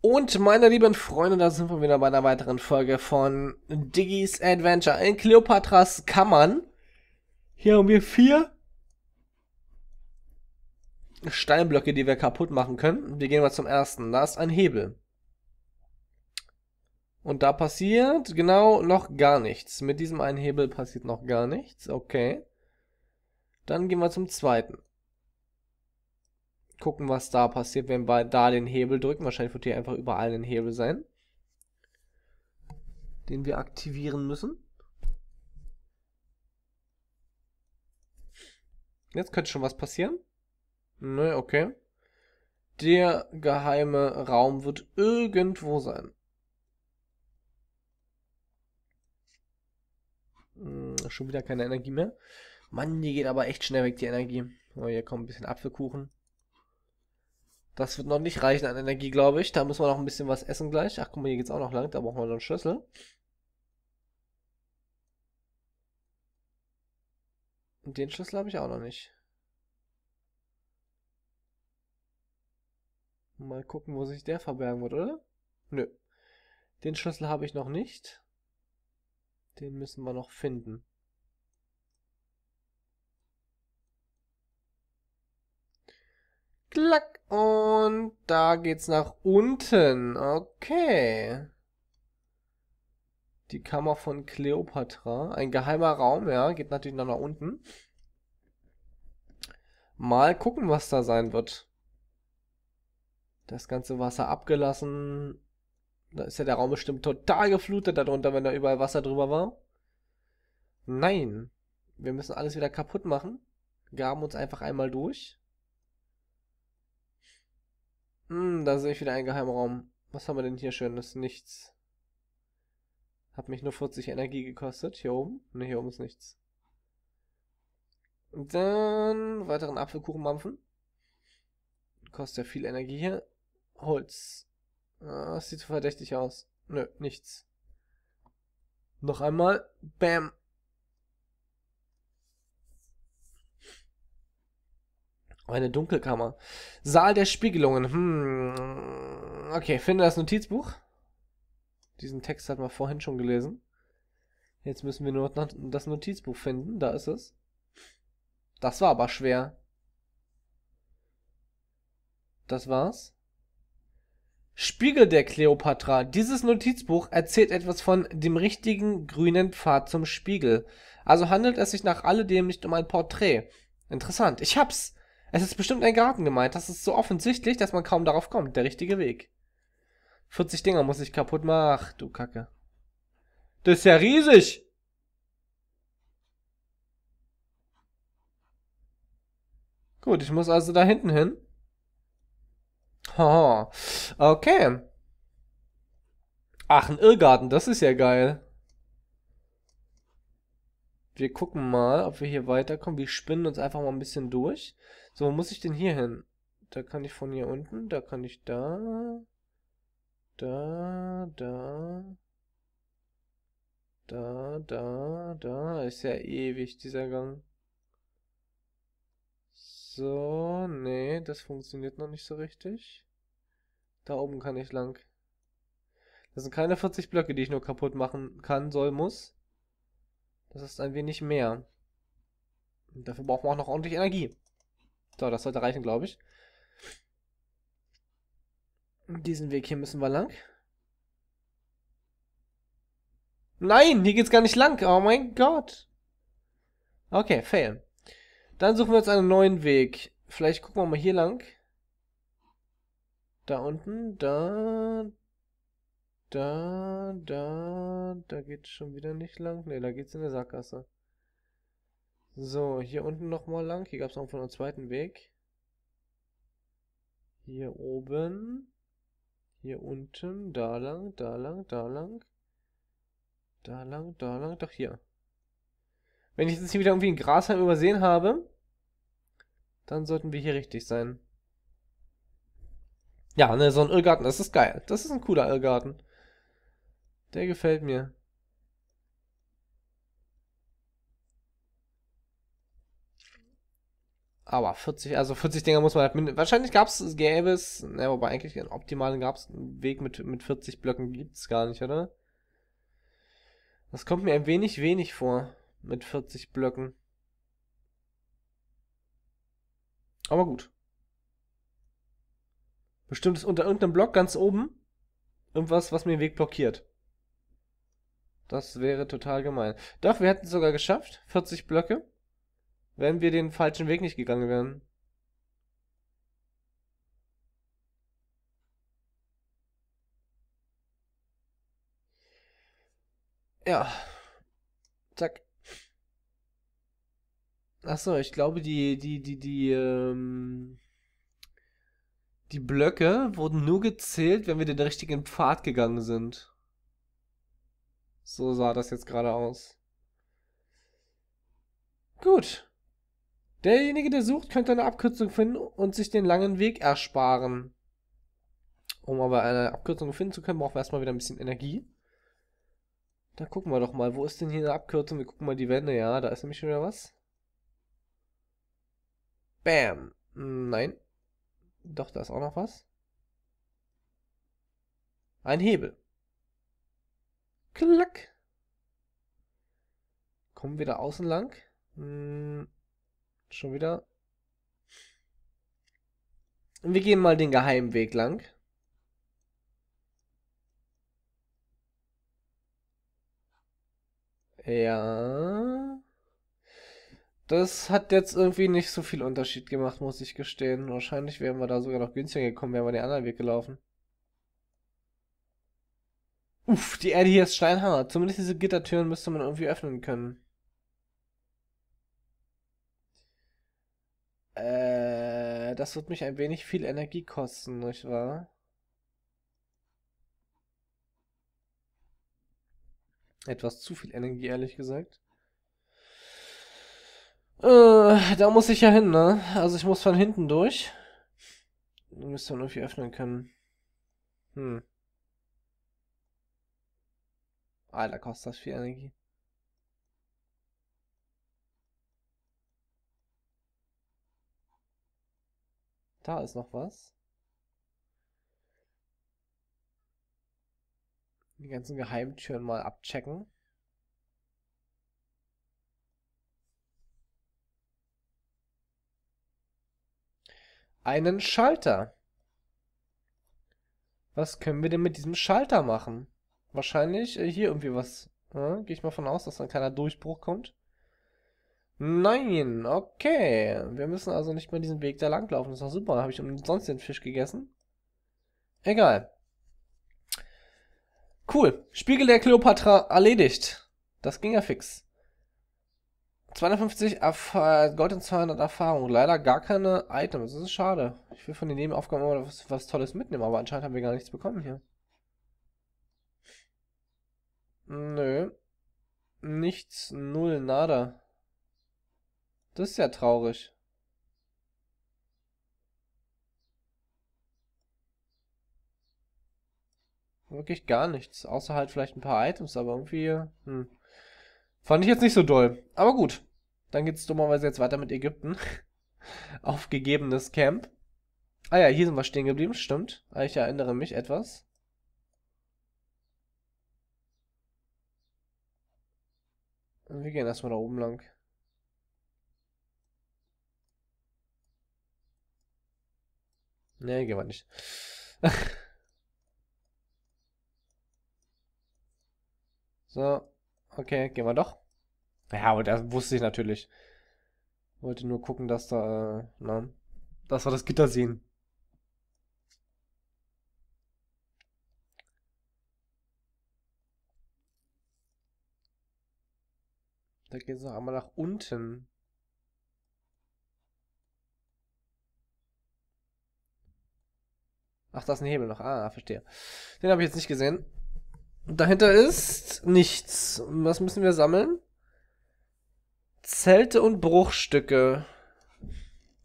Und meine lieben Freunde, da sind wir wieder bei einer weiteren Folge von Diggy's Adventure in Cleopatras Kammern. Hier haben wir vier Steinblöcke, die wir kaputt machen können. Wir gehen mal zum ersten. Da ist ein Hebel. Und da passiert genau noch gar nichts. Mit diesem einen Hebel passiert noch gar nichts. Okay. Dann gehen wir zum zweiten gucken, was da passiert, wenn wir da den Hebel drücken. Wahrscheinlich wird hier einfach überall ein Hebel sein, den wir aktivieren müssen. Jetzt könnte schon was passieren. Nö, nee, okay. Der geheime Raum wird irgendwo sein. Hm, schon wieder keine Energie mehr. Mann, die geht aber echt schnell weg, die Energie. Oh, hier kommt ein bisschen Apfelkuchen. Das wird noch nicht reichen an Energie, glaube ich. Da müssen wir noch ein bisschen was essen gleich. Ach, guck mal, hier geht's auch noch lang. Da brauchen wir noch einen Schlüssel. Und den Schlüssel habe ich auch noch nicht. Mal gucken, wo sich der verbergen wird, oder? Nö. Den Schlüssel habe ich noch nicht. Den müssen wir noch finden. Klack. Und da geht's nach unten. Okay. Die Kammer von Cleopatra. Ein geheimer Raum, ja. Geht natürlich noch nach unten. Mal gucken, was da sein wird. Das ganze Wasser abgelassen. Da ist ja der Raum bestimmt total geflutet darunter, wenn da überall Wasser drüber war. Nein. Wir müssen alles wieder kaputt machen. Gaben uns einfach einmal durch. Hm, da sehe ich wieder einen Geheimraum. Was haben wir denn hier schönes? Nichts. Hat mich nur 40 Energie gekostet. Hier oben? Ne, hier oben ist nichts. Und dann weiteren Apfelkuchen mampfen. Kostet ja viel Energie hier. Holz. Ah, Das sieht verdächtig aus. Nö, nichts. Noch einmal. Bam. Eine Dunkelkammer. Saal der Spiegelungen. Hm. Okay, finde das Notizbuch. Diesen Text hatten wir vorhin schon gelesen. Jetzt müssen wir nur das Notizbuch finden. Da ist es. Das war aber schwer. Das war's. Spiegel der Kleopatra. Dieses Notizbuch erzählt etwas von dem richtigen grünen Pfad zum Spiegel. Also handelt es sich nach alledem nicht um ein Porträt. Interessant. Ich hab's. Es ist bestimmt ein Garten gemeint. Das ist so offensichtlich, dass man kaum darauf kommt. Der richtige Weg. 40 Dinger muss ich kaputt machen. Ach, du Kacke. Das ist ja riesig. Gut, ich muss also da hinten hin. Haha. Okay. Ach, ein Irrgarten. Das ist ja geil. Wir gucken mal, ob wir hier weiterkommen. Wir spinnen uns einfach mal ein bisschen durch. So, wo muss ich denn hier hin? Da kann ich von hier unten, da kann ich da, da, da, da, da, da. Ist ja ewig, dieser Gang. So, nee, das funktioniert noch nicht so richtig. Da oben kann ich lang. Das sind keine 40 Blöcke, die ich nur kaputt machen kann, soll, muss. Das ist ein wenig mehr. Und dafür brauchen wir auch noch ordentlich Energie. So, das sollte reichen, glaube ich. Diesen Weg hier müssen wir lang. Nein, hier geht's gar nicht lang. Oh mein Gott. Okay, fail. Dann suchen wir uns einen neuen Weg. Vielleicht gucken wir mal hier lang. Da unten, da, da, da, da geht's schon wieder nicht lang. Ne, da geht's in der Sackgasse. So, hier unten nochmal lang. Hier gab es noch einen zweiten Weg. Hier oben. Hier unten. Da lang, da lang, da lang. Da lang, da lang, doch hier. Wenn ich jetzt hier wieder irgendwie einen Grashalm übersehen habe, dann sollten wir hier richtig sein. Ja, ne, so ein Irrgarten, das ist geil. Das ist ein cooler Irrgarten. Der gefällt mir. Aber 40, also 40 Dinger muss man halt mindestens. Wahrscheinlich gab es, gäbe es, ne, wobei eigentlich einen optimalen gab es einen Weg mit, mit 40 Blöcken gibt es gar nicht, oder? Das kommt mir ein wenig wenig vor mit 40 Blöcken. Aber gut. Bestimmt ist unter irgendeinem Block ganz oben irgendwas, was mir den Weg blockiert. Das wäre total gemein. Doch, wir hätten es sogar geschafft. 40 Blöcke wenn wir den falschen Weg nicht gegangen wären. Ja. Zack. Achso, ich glaube, die, die, die, die, ähm, die Blöcke wurden nur gezählt, wenn wir den richtigen Pfad gegangen sind. So sah das jetzt gerade aus. Gut. Derjenige, der sucht, könnte eine Abkürzung finden und sich den langen Weg ersparen. Um aber eine Abkürzung finden zu können, brauchen wir erstmal wieder ein bisschen Energie. Da gucken wir doch mal, wo ist denn hier eine Abkürzung? Wir gucken mal die Wände, ja, da ist nämlich schon wieder was. Bam. Nein. Doch, da ist auch noch was. Ein Hebel. Klack. Kommen wir da außen lang? Hm, Schon wieder. Wir gehen mal den geheimen Weg lang. Ja. Das hat jetzt irgendwie nicht so viel Unterschied gemacht, muss ich gestehen. Wahrscheinlich wären wir da sogar noch günstiger gekommen, wären wir den anderen Weg gelaufen. Uff, die Erde hier ist steinhart. Zumindest diese Gittertüren müsste man irgendwie öffnen können. Äh, das wird mich ein wenig viel Energie kosten, nicht wahr? Etwas zu viel Energie, ehrlich gesagt. Äh, da muss ich ja hin, ne? Also ich muss von hinten durch. Du Müsste man irgendwie öffnen können. Hm. Alter, kostet das viel Energie. Da ist noch was. Die ganzen Geheimtüren mal abchecken. Einen Schalter. Was können wir denn mit diesem Schalter machen? Wahrscheinlich äh, hier irgendwie was. Ja, ne? Gehe ich mal von aus, dass dann keiner Durchbruch kommt. Nein, okay. Wir müssen also nicht mehr diesen Weg da langlaufen. Das ist doch super. Habe ich umsonst den Fisch gegessen? Egal. Cool. Spiegel der Kleopatra erledigt. Das ging ja fix. 250 Erf äh, Gold und 200 Erfahrung. Leider gar keine Items. Das ist schade. Ich will von den Nebenaufgaben immer was, was Tolles mitnehmen, aber anscheinend haben wir gar nichts bekommen hier. Nö. Nichts. Null. Nada. Das ist ja traurig. Wirklich gar nichts. Außer halt vielleicht ein paar Items, aber irgendwie... Hm. Fand ich jetzt nicht so doll. Aber gut. Dann geht's dummerweise jetzt weiter mit Ägypten. Aufgegebenes Camp. Ah ja, hier sind wir stehen geblieben, stimmt. Ah, ich erinnere mich etwas. Wir gehen erstmal da oben lang. Nee, gehen wir nicht. so, okay, gehen wir doch. Ja, aber das wusste ich natürlich. Wollte nur gucken, dass da, äh, na, dass wir das Gitter sehen. Da geht es noch einmal nach unten. Ach, da ist ein Hebel noch. Ah, verstehe. Den habe ich jetzt nicht gesehen. Dahinter ist nichts. Was müssen wir sammeln? Zelte und Bruchstücke.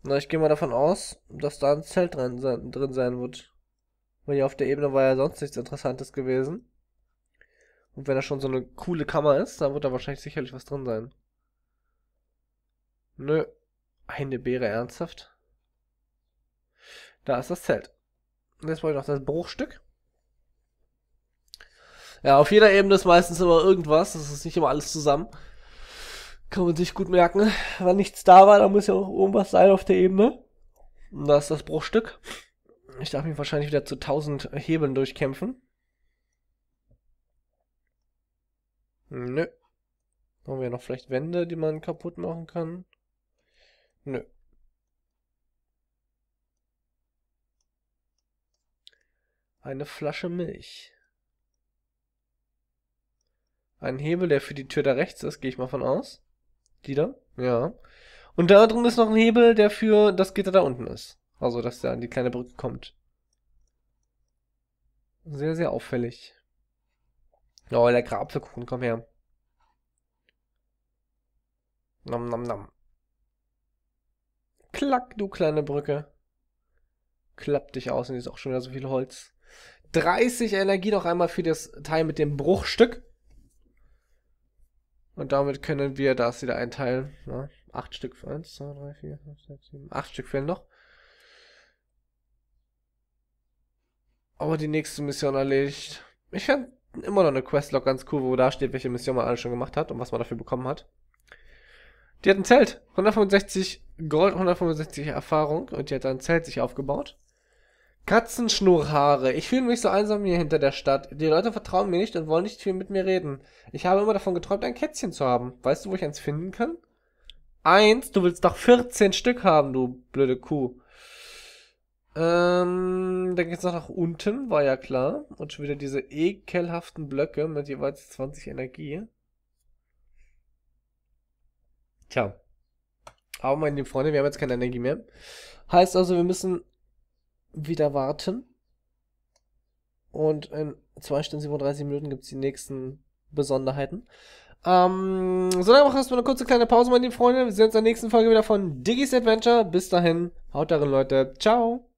Na, ich gehe mal davon aus, dass da ein Zelt drin sein, drin sein wird. Weil hier auf der Ebene war ja sonst nichts Interessantes gewesen. Und wenn da schon so eine coole Kammer ist, dann wird da wahrscheinlich sicherlich was drin sein. Nö. Eine Beere, ernsthaft? Da ist das Zelt. Jetzt brauche ich noch das Bruchstück. Ja, auf jeder Ebene ist meistens immer irgendwas. Das ist nicht immer alles zusammen. Kann man sich gut merken. Wenn nichts da war, dann muss ja auch irgendwas sein auf der Ebene. Und da ist das Bruchstück. Ich darf mich wahrscheinlich wieder zu 1000 Hebeln durchkämpfen. Nö. Haben wir noch vielleicht Wände, die man kaputt machen kann? Nö. Eine Flasche Milch. Ein Hebel, der für die Tür da rechts ist, gehe ich mal von aus. Die da? Ja. Und da drin ist noch ein Hebel, der für das Gitter da unten ist. Also, dass da an die kleine Brücke kommt. Sehr, sehr auffällig. Oh, lecker Apfelkuchen, komm her. Nom, nom, nom. Klack, du kleine Brücke. Klapp dich aus und hier ist auch schon wieder so viel Holz. 30 Energie noch einmal für das Teil mit dem Bruchstück. Und damit können wir das wieder einteilen. Ja, ne? acht Stück für 1, 2, 3, 4, 5, 6, 7, 8 Stück fehlen noch. Aber die nächste Mission erledigt. Ich fände immer noch eine Questlog ganz cool, wo da steht, welche Mission man alle schon gemacht hat und was man dafür bekommen hat. Die hat ein Zelt. 165 Gold, 165 Erfahrung und die hat ein Zelt sich aufgebaut. Katzenschnurhaare. Ich fühle mich so einsam hier hinter der Stadt. Die Leute vertrauen mir nicht und wollen nicht viel mit mir reden. Ich habe immer davon geträumt, ein Kätzchen zu haben. Weißt du, wo ich eins finden kann? Eins? Du willst doch 14 Stück haben, du blöde Kuh. Ähm, dann geht's noch nach unten, war ja klar. Und schon wieder diese ekelhaften Blöcke mit jeweils 20 Energie. Tja. Aber meine lieben Freunde, wir haben jetzt keine Energie mehr. Heißt also, wir müssen wieder warten. Und in 2 Stunden 37 Minuten gibt es die nächsten Besonderheiten. Ähm, so dann machen wir erstmal eine kurze kleine Pause, meine lieben Freunde. Wir sehen uns in der nächsten Folge wieder von Digis Adventure. Bis dahin, haut darin, Leute. Ciao.